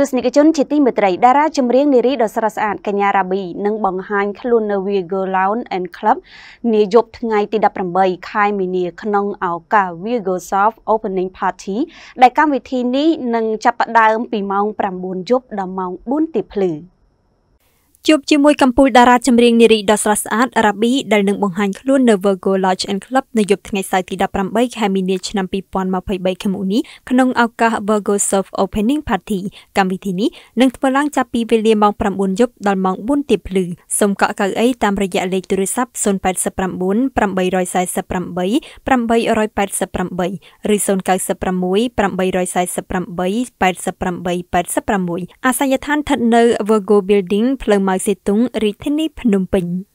ទស្សនិកជនជាទីមេត្រីតារាចម្រៀងនារីដ៏ស្រស់ស្អាតកញ្ញារ៉ាប៊ីនឹងបង្ហាញខ្លួននៅ Virgo Lounge and Club នាយប់ថ្ងៃទី18ខែមីនា ក្នុងឱកាស Virgo Soft Opening Party ដែលកម្មវិធីនេះនឹងចាប់ផ្ដើមពីម៉ោង9យប់ដល់ម៉ោង4ទៀបភ្លឺ។ជួបជាមួយកម្ពុជាតារាចម្រៀងនារីដ៏ស្រស់ស្អាតរ៉ាប៊ីដែលនឹងបង្ហាញខ្លួននៅ Virgo Lodge and Club នៅយប់ថ្ងៃសៅរ៍ទី18ខែមីនាឆ្នាំ2023ខាងមុខនេះក្នុងឱកាស Virgo Surf Opening Party កម្មវិធីនេះនឹងធ្វើឡើងចាប់ពីវេលាម៉ោង9យប់ដល់ម៉ោង4ទៀបភ្លឺសូមកក់កៅអីតាមរយៈលេខទូរស័ព្ទ089 848 888ឬ096 848 8886អាសយដ្ឋានស្ថិតនៅ Virgo Building ផ្លូវម៉ៅសេតុងរាជធានីភ្នំពេញ។